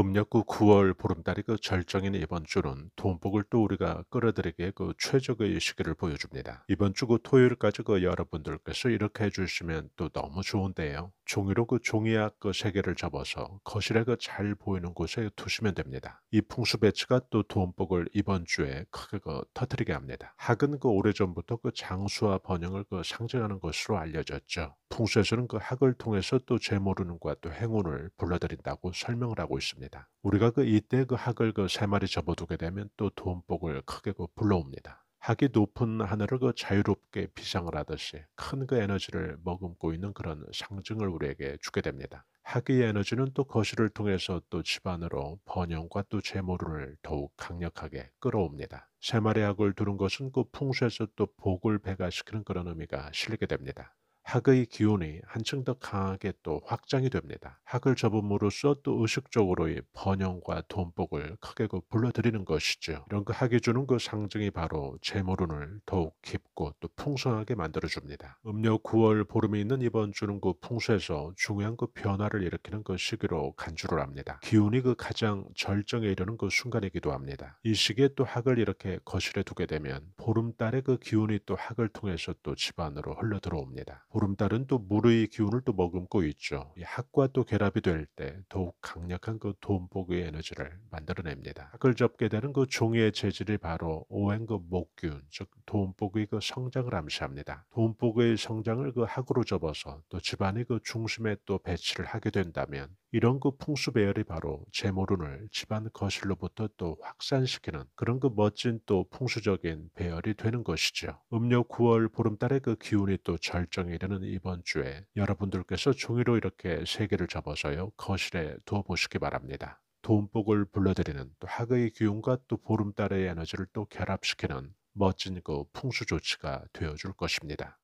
음력구 9월 보름달이 그 절정인 이번 주는 돈복을 또 우리가 끌어들이게 그 최적의 시기를 보여줍니다. 이번 주그 토요일까지 그 여러분들께서 이렇게 해주시면 또 너무 좋은데요. 종이로 그 종이약 그세계를 접어서 거실에 그 잘 보이는 곳에 두시면 됩니다. 이 풍수 배치가 또 돈복을 이번 주에 크게 그 터뜨리게 합니다. 학은 그 오래전부터 그 장수와 번영을 그 상징하는 것으로 알려졌죠. 풍수에서는 그 학을 통해서 또 재모르는과 또 행운을 불러들인다고 설명을 하고 있습니다. 우리가 그 이때 그 학을 그 세 마리 접어두게 되면 또 돈복을 크게 그 불러옵니다. 학이 높은 하늘을 그 자유롭게 비상을 하듯이 큰 그 에너지를 머금고 있는 그런 상징을 우리에게 주게 됩니다. 학의 에너지는 또 거실을 통해서 또 집안으로 번영과 또 재물을 더욱 강력하게 끌어옵니다. 세 마리 학을 두는 것은 그 풍수에서 또 복을 배가시키는 그런 의미가 실리게 됩니다. 학의 기운이 한층 더 강하게 또 확장이 됩니다. 학을 접음으로써 또 의식적으로의 번영과 돈복을 크게 그 불러들이는 것이죠. 이런 그 학이 주는 그 상징이 바로 재물운을 더욱 깊고 또 풍성하게 만들어줍니다. 음력 9월 보름이 있는 이번 주는 그 풍수에서 중요한 그 변화를 일으키는 그 시기로 간주를 합니다. 기운이 그 가장 절정에 이르는 그 순간이기도 합니다. 이 시기에 또 학을 이렇게 거실에 두게 되면 보름달의 그 기운이 또 학을 통해서 또 집안으로 흘러 들어옵니다. 보름달은 또 물의 기운을 또 머금고 있죠. 이 학과 또 결합이 될 때 더욱 강력한 그 돈복의 에너지를 만들어냅니다. 학을 접게 되는 그 종의 이 재질이 바로 오행그 목균, 즉 돈복의 그 성장을 암시합니다. 돈복의 성장을 그 학으로 접어서 또 집안의 그 중심에 또 배치를 하게 된다면 이런 그 풍수 배열이 바로 재물운을 집안 거실로부터 또 확산시키는 그런 그 멋진 또 풍수적인 배열이 되는 것이죠. 음력 9월 보름달의 그 기운이 또 절정이 되는 저는 이번 주에 여러분들께서 종이로 이렇게 세 개를 접어서요 거실에 두어 보시기 바랍니다. 돈복을 불러들이는 또 학의 기운과 또 보름달의 에너지를 또 결합시키는 멋진 그 풍수 조치가 되어줄 것입니다.